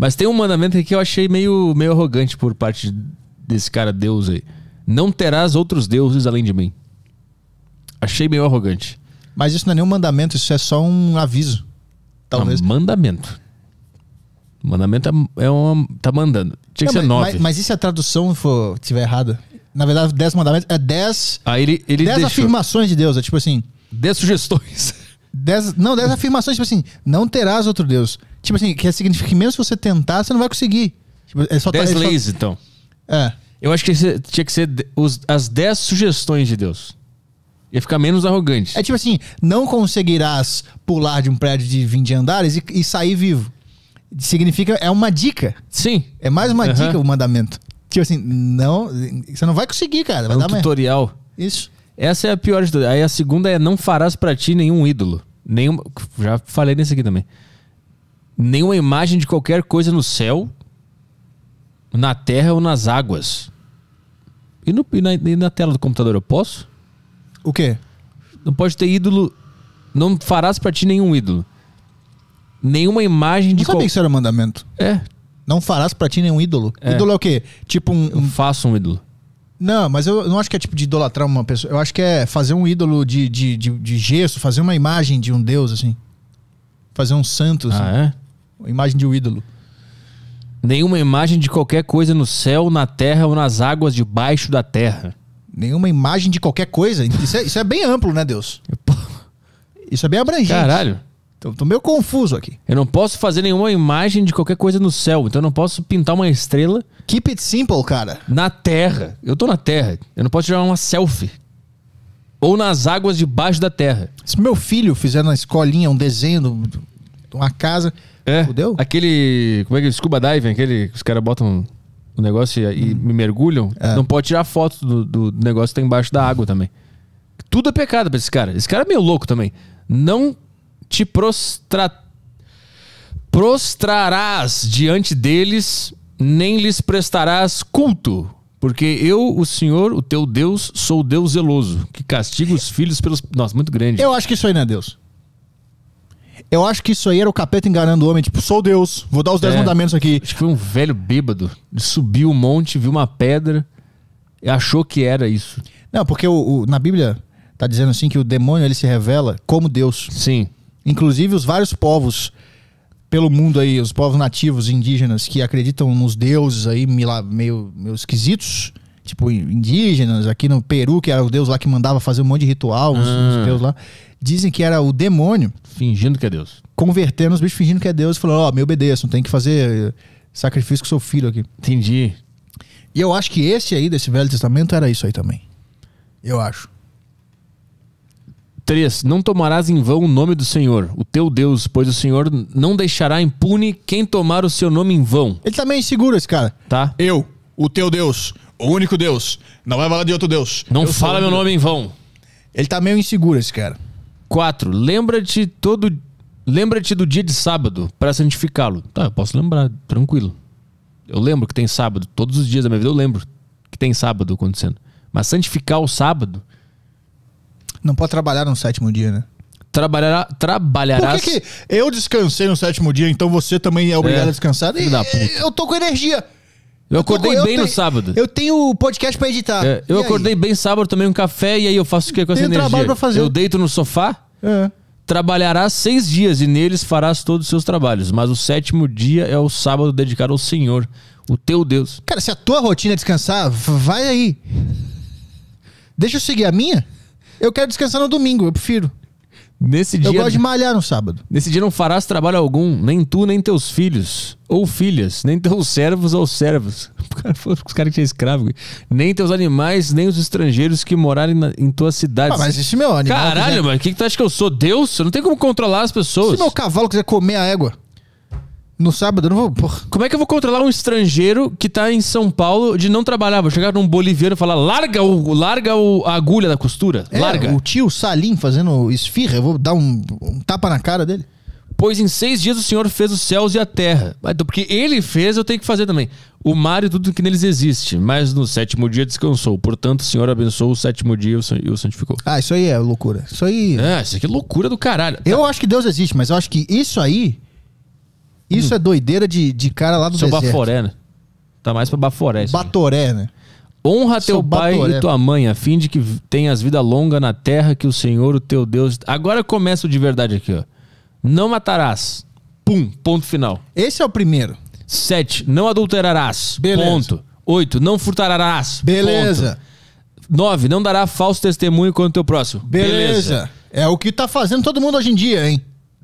Mas tem um mandamento aqui que eu achei meio, meio arrogante por parte desse cara Deus aí. Não terás outros deuses além de mim. Achei meio arrogante. Mas isso não é nenhum mandamento, isso é só um aviso. Talvez. Não, ah, mandamento. Mandamento é, é uma. tá mandando. Tinha não, ser mas, nove. Mas, mas e se a tradução for, tiver errada? Na verdade, dez mandamentos é dez. Ah, ele, ele dez deixou. afirmações de Deus. É tipo assim. Dez sugestões. Dez, não, dez afirmações, tipo assim, não terás outro Deus. Tipo assim, que significa que mesmo se você tentar, você não vai conseguir. Tipo, é só tá- dez tá, é leis, só... então. É. Eu acho que tinha que ser os, as 10 sugestões de Deus. Ia ficar menos arrogante. É tipo assim, não conseguirás pular de um prédio de 20 andares e, e sair vivo. Significa, é uma dica. Sim. É mais uma uhum. dica o mandamento. Tipo assim, não, você não vai conseguir, cara. Vai é um dar tutorial. Isso. Essa é a pior de todas. Aí a segunda é não farás para ti nenhum ídolo. nenhum. já falei nesse aqui também. Nenhuma imagem de qualquer coisa no céu, na terra ou nas águas. E, no, e, na, e na tela do computador eu posso? O quê? Não pode ter ídolo. Não farás para ti nenhum ídolo. Nenhuma imagem de. Não sabia qual... que isso era mandamento. É. Não farás para ti nenhum ídolo. É. Ídolo é o quê? Tipo um. Eu faço um ídolo. Não, mas eu não acho que é tipo de idolatrar uma pessoa. Eu acho que é fazer um ídolo de, de, de, de gesso, fazer uma imagem de um deus, assim. Fazer um santo, assim. Ah, é? Uma imagem de um ídolo. Nenhuma imagem de qualquer coisa no céu, na terra ou nas águas debaixo da terra. Nenhuma imagem de qualquer coisa? Isso é, isso é bem amplo, né, Deus? Isso é bem abrangente. Caralho. Então, tô meio confuso aqui. Eu não posso fazer nenhuma imagem de qualquer coisa no céu. Então, eu não posso pintar uma estrela. Keep it simple, cara. Na terra. Eu tô na terra. Eu não posso tirar uma selfie. Ou nas águas debaixo da terra. Se meu filho fizer na escolinha um desenho de uma casa. É. Fudeu? Aquele. Como é que é? Scuba diving, aquele que os caras botam o negócio e, hum. me mergulham, é. não pode tirar foto do, do negócio que tá embaixo da água também. Tudo é pecado pra esse cara. Esse cara é meio louco também. Não te prostra... prostrarás diante deles, nem lhes prestarás culto. Porque eu, o Senhor, o teu Deus, sou o Deus zeloso, que castiga os filhos pelos. Nossa, muito grande. Eu acho que isso aí não é Deus. Eu acho que isso aí era o capeta enganando o homem, tipo, sou Deus, vou dar os dez É. mandamentos aqui. Acho que foi um velho bêbado. Ele subiu um monte, viu uma pedra e achou que era isso. Não, porque o, o- na Bíblia tá dizendo assim que o demônio ele se revela como Deus. Sim. Inclusive, os vários povos pelo mundo aí, os povos nativos indígenas que acreditam nos deuses aí meio, meio esquisitos, tipo indígenas, aqui no Peru, que era o deus lá que mandava fazer um monte de ritual, os ah. deuses lá, dizem que era o demônio. Fingindo que é deus. Convertendo os bichos fingindo que é deus e falando, ó, oh, me obedeçam, tem que fazer eh, sacrifício com seu filho aqui. Entendi. E eu acho que esse aí, desse Velho Testamento, era isso aí também. Eu acho. 3. Não tomarás em vão o nome do Senhor, o teu Deus, pois o Senhor não deixará impune quem tomar o seu nome em vão. Ele também tá segura esse cara. Tá? Eu, o teu Deus, o único Deus. Não vai falar de outro Deus. Não Eu fala meu nome em vão. Ele tá meio inseguro, esse cara. 4. Lembra-te todo. Lembra-te do dia de sábado para santificá-lo. Tá, eu posso lembrar, tranquilo. Eu lembro que tem sábado. Todos os dias da minha vida eu lembro que tem sábado acontecendo. Mas santificar o sábado não pode trabalhar no sétimo dia, né? Trabalhará, trabalharás. Por que, que eu descansei no sétimo dia, então você também é obrigado É. a descansar? E, eu tô com energia. Eu, acordei com- eu bem no tenho- sábado. Eu tenho podcast pra editar. É, eu E aí? acordei bem sábado, tomei um café e aí eu faço o que com essa Tenho energia? trabalho pra fazer. Eu deito no sofá, É. trabalharás seis dias e neles farás todos os seus trabalhos. Mas o sétimo dia é o sábado dedicado ao Senhor, o teu Deus. Cara, se a tua rotina é descansar, vai aí. Deixa eu seguir a minha. Eu quero descansar no domingo, eu prefiro. Nesse dia. Eu gosto de malhar no sábado. Nesse dia não farás trabalho algum, nem tu, nem teus filhos, ou filhas, nem teus servos ou servos. Os caras que tinha escravo. Nem teus animais, nem os estrangeiros que morarem na, em tua cidade. Ah, mas esse meu animal. Caralho, quiser... mano, o que, que tu acha que eu sou? Deus? Eu não tenho como controlar as pessoas. Se meu cavalo quiser comer a égua. No sábado, eu não vou. Porra. Como é que eu vou controlar um estrangeiro que tá em São Paulo de não trabalhar? Vou chegar num boliviano e falar: larga, o, larga o, a agulha da costura. É, larga. O tio Salim fazendo esfirra, eu vou dar um, um tapa na cara dele pois em seis dias o Senhor fez os céus e a terra. Ah, então, porque ele fez, eu tenho que fazer também. O mar e tudo que neles existe. Mas no sétimo dia descansou. Portanto, o Senhor abençoou o sétimo dia e o santificou. Ah, isso aí é loucura. Isso aí. É, isso aqui é loucura do caralho. Eu tá. acho que Deus existe, mas eu acho que isso aí isso hum. é doideira de, de cara lá do Seu deserto. Baforé, né? Tá mais pra Baforé. Batoré, né? Honra Seu teu pai batoré. e tua mãe, a fim de que tenhas vida longa na terra que o Senhor, o teu Deus. Agora começa o de verdade aqui, ó. Não matarás. Pum, ponto final. Esse é o primeiro. Sete, não adulterarás. Beleza. Ponto. Oito, não furtarás. Beleza. Ponto. Nove, não dará falso testemunho contra o teu próximo. Beleza. Beleza. É o que tá fazendo todo mundo hoje em dia, hein?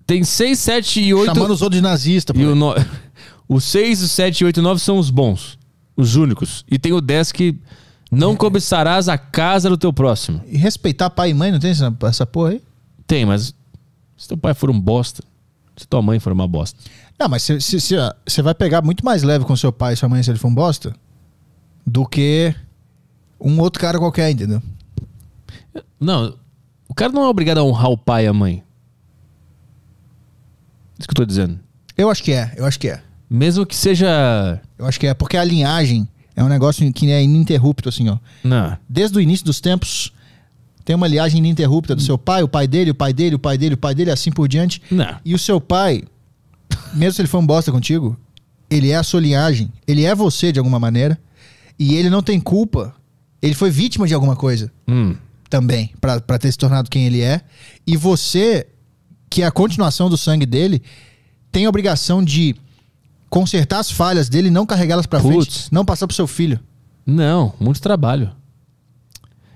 Tem 6, 7 e 8. Chamando os outros de nazista. E o, no... o 6, o 7, 8 e 9 são os bons. Os únicos. E tem o 10 que. Não é. cobiçarás a casa do teu próximo. E respeitar pai e mãe, não tem essa, essa porra aí? Tem, mas. Se teu pai for um bosta. Se tua mãe for uma bosta. Não, mas você vai pegar muito mais leve com seu pai e sua mãe se ele for um bosta. Do que um outro cara qualquer, entendeu? Não, o cara não é obrigado a honrar o pai e a mãe. É isso que eu tô dizendo. Eu acho que é, eu acho que é. Mesmo que seja. Eu acho que é, porque a linhagem é um negócio que é ininterrupto, assim, ó. Não. Desde o início dos tempos, tem uma linhagem ininterrupta do seu pai, o pai dele, o pai dele, o pai dele, o pai dele, assim por diante. Não. E o seu pai, mesmo se ele for um bosta contigo, ele é a sua linhagem, ele é você de alguma maneira, e ele não tem culpa. Ele foi vítima de alguma coisa hum. também, para ter se tornado quem ele é. E você que é a continuação do sangue dele, tem a obrigação de consertar as falhas dele, não carregá-las para frente, não passar pro seu filho. Não, muito trabalho.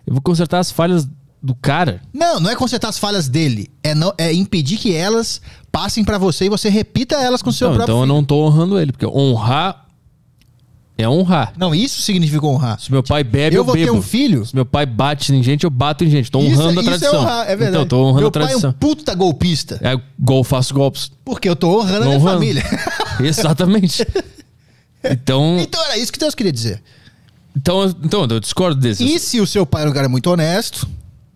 Eu vou consertar as falhas do cara. Não, não é consertar as falhas dele. É, não, é impedir que elas passem para você e você repita elas com o seu não, próprio. Então filho. eu não tô honrando ele, porque honrar é honrar. Não, isso significa honrar. Se meu pai bebe, eu, eu vou bebo. ter um filho. Se meu pai bate em gente, eu bato em gente. Tô honrando isso, a tradição. Isso é, é honrar, é então, verdade. Então, tô honrando meu a tradição. Meu pai é um puta golpista. É, gol faço golpes. Porque eu tô honrando não a minha honrando. família. Exatamente. Então... então era isso que Deus queria dizer. Então, então eu discordo desse. E se o seu pai é um cara muito honesto...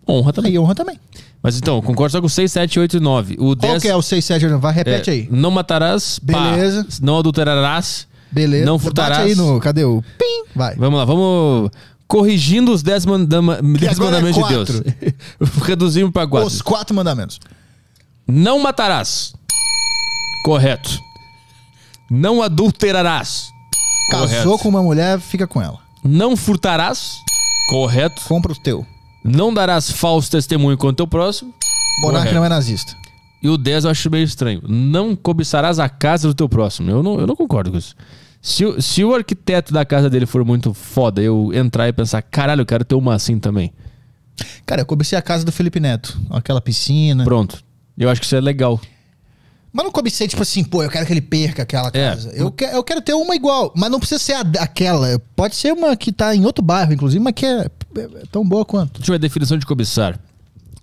Honra também. E honra também. Mas então, concordo só com 6, 7, 8 e 9. O Qual 10, que é o 6, 7, 8 Vai, repete é, aí. Não matarás. Beleza. Pá, não adulterarás. Beleza. Não furtarás. Bate aí no. Cadê o. Pim! Vai. Vamos lá, vamos. Corrigindo os dez, mandama, dez é mandamentos é de Deus. Reduzimos para quatro. Os quatro mandamentos. Não matarás. Correto. Não adulterarás. Casou com uma mulher, fica com ela. Não furtarás. Correto. Compra o teu. Não darás falso testemunho contra o teu próximo. Monarca não é nazista. E o 10 eu acho meio estranho. Não cobiçarás a casa do teu próximo. Eu não, eu não concordo com isso. Se, se o arquiteto da casa dele for muito foda, eu entrar e pensar, caralho, eu quero ter uma assim também. Cara, eu cobicei a casa do Felipe Neto, aquela piscina. Pronto. Eu acho que isso é legal. Mas não cobicei, tipo assim, pô, eu quero que ele perca aquela é. casa. É. Eu, que, eu quero ter uma igual, mas não precisa ser a, aquela. Pode ser uma que tá em outro bairro, inclusive, mas que é, é tão boa quanto. Deixa eu ver a definição de cobiçar.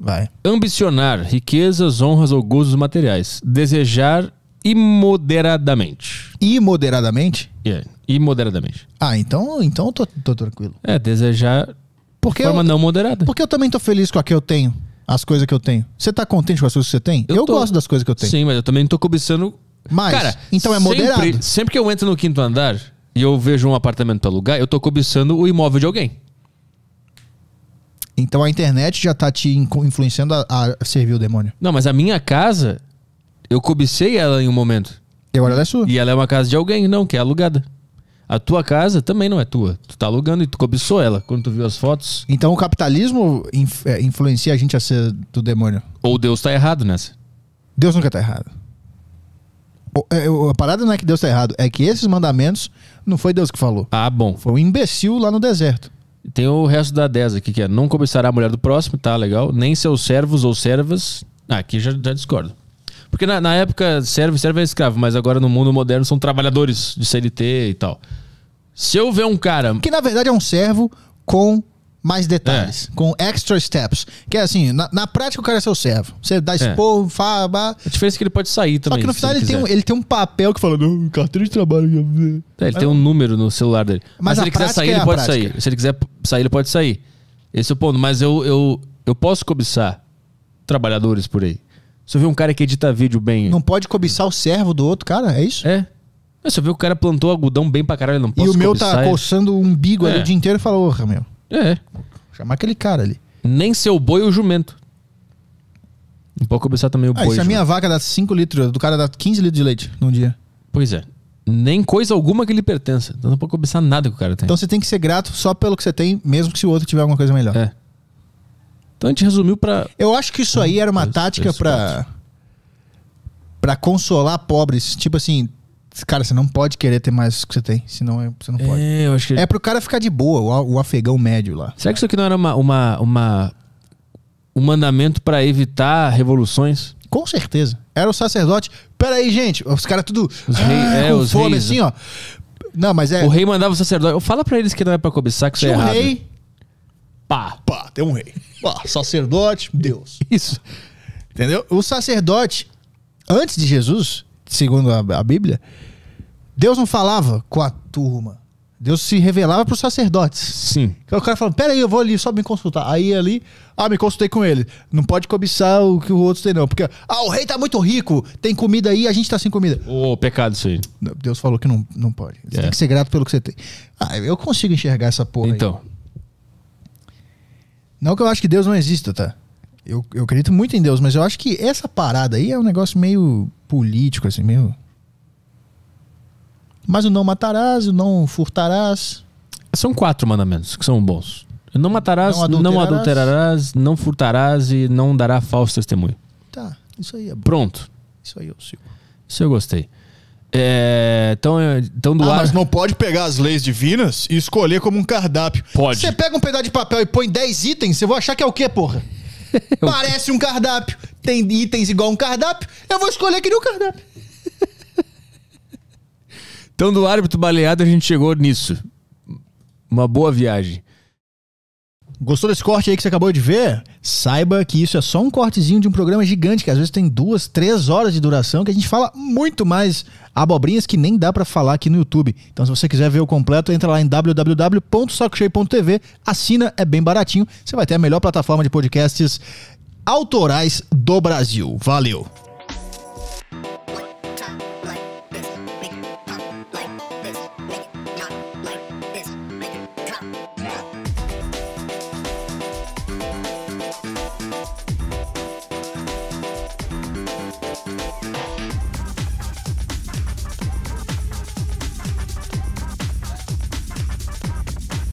Vai. Ambicionar riquezas, honras ou gozos materiais. Desejar Imoderadamente. Imoderadamente? É, imoderadamente. Ah, então, então eu tô, tô tranquilo. É, desejar porque de forma eu, não moderada. Porque eu também tô feliz com a que eu tenho, as coisas que eu tenho. Você tá contente com as coisas que você tem? Eu, eu tô... gosto das coisas que eu tenho. Sim, mas eu também tô cobiçando... Mas, Cara, então é moderado. Sempre, sempre que eu entro no quinto andar e eu vejo um apartamento pra alugar, eu tô cobiçando o imóvel de alguém. Então a internet já tá te influenciando a, a servir o demônio. Não, mas a minha casa eu cobicei ela em um momento. E agora ela é sua. E ela é uma casa de alguém, não, que é alugada. A tua casa também não é tua. Tu tá alugando e tu cobiçou ela quando tu viu as fotos. Então o capitalismo inf- é, influencia a gente a ser do demônio. Ou Deus tá errado nessa. Deus nunca tá errado. É, a parada não é que Deus tá errado, é que esses mandamentos não foi Deus que falou. Ah, bom. Foi um imbecil lá no deserto. Tem o resto da 10 aqui, que é não cobiçará a mulher do próximo, tá legal. Nem seus servos ou servas. Ah, aqui já, já discordo. Porque na, na época, servo, servo é escravo, mas agora no mundo moderno são trabalhadores de CLT e tal. Se eu ver um cara. Que na verdade é um servo com mais detalhes, é. com extra steps. Que é assim, na, na, prática o cara é seu servo. Você dá expor, é. fala. A diferença é que ele pode sair também. Só que no final ele, tem, um, ele tem um papel que fala, não, carteira de trabalho. É, ele tem um número no celular dele. Mas, mas se ele quiser sair, ele pode prática. sair. É se ele quiser sair, ele pode sair. Esse é o ponto. Mas eu, eu, eu posso cobiçar trabalhadores por aí. Você vê um cara que edita vídeo bem. Não pode cobiçar o servo do outro cara, é isso? É. Você vê o cara plantou algodão bem pra caralho, não posso E o meu tá ele. É. coçando o umbigo ali é. o dia inteiro e fala, porra, meu. É. Chamar aquele cara ali. Nem seu boi ou jumento. Não pode cobiçar também o Ah, boi. se é a minha vaca dá 5 litros, do cara dá 15 litros de leite num dia. Pois é. Nem coisa alguma que lhe pertença. Então não pode cobiçar nada que o cara tem. Então você tem que ser grato só pelo que você tem, mesmo que se o outro tiver alguma coisa melhor. É. Então a gente resumiu para. Eu acho que isso aí era uma tática para para consolar pobres, tipo assim, cara, você não pode querer ter mais do que você tem, senão é, você não é, pode. É, eu acho que... é pro cara ficar de boa, o, o afegão médio lá. Será que isso aqui não era uma, uma, uma um mandamento para evitar revoluções? Com certeza. Era o sacerdote. Pera aí, gente, os caras tudo os rei, ah, é, os fome reis, assim, ó. Não, mas é. O rei mandava o sacerdote. Eu Fala para eles que não é para cobiçar, que isso é Tinha é um errado. rei. Pá. Pá, tem um rei. Ó, sacerdote, Deus. Isso. Entendeu? O sacerdote, antes de Jesus, segundo a, a Bíblia, Deus não falava com a turma. Deus se revelava para os sacerdotes. Sim. Então, o cara falou: peraí, eu vou ali só me consultar. Aí ali, ah, me consultei com ele. Não pode cobiçar o que o outro tem, não. Porque, ah, o rei tá muito rico, tem comida aí, a gente tá sem comida. Ô, oh, pecado isso aí. Deus falou que não, não pode. Você é. tem que ser grato pelo que você tem. Ah, eu consigo enxergar essa porra. Então. Aí. Não que eu acho que Deus não exista, tá? Eu, eu acredito muito em Deus, mas eu acho que essa parada aí é um negócio meio político, assim, meio. Mas o não matarás, o não furtarás. São quatro mandamentos que são bons. Não matarás, não adulterarás, não, adulterarás, não furtarás e não dará falso testemunho. Tá, isso aí é bom. Pronto. Isso aí eu sigo. Isso eu gostei. É, tão, tão do ah, ar. Mas não pode pegar as leis divinas e escolher como um cardápio. Pode. Você pega um pedaço de papel e põe 10 itens, eu vou achar que é o quê, porra? Parece um cardápio. Tem itens igual um cardápio, eu vou escolher que nem um cardápio. então, do árbitro baleado, a gente chegou nisso. Uma boa viagem. Gostou desse corte aí que você acabou de ver? Saiba que isso é só um cortezinho de um programa gigante, que às vezes tem duas, três horas de duração, que a gente fala muito mais abobrinhas que nem dá para falar aqui no YouTube. Então, se você quiser ver o completo, entra lá em www.sacocheio.tv, assina, é bem baratinho. Você vai ter a melhor plataforma de podcasts autorais do Brasil. Valeu!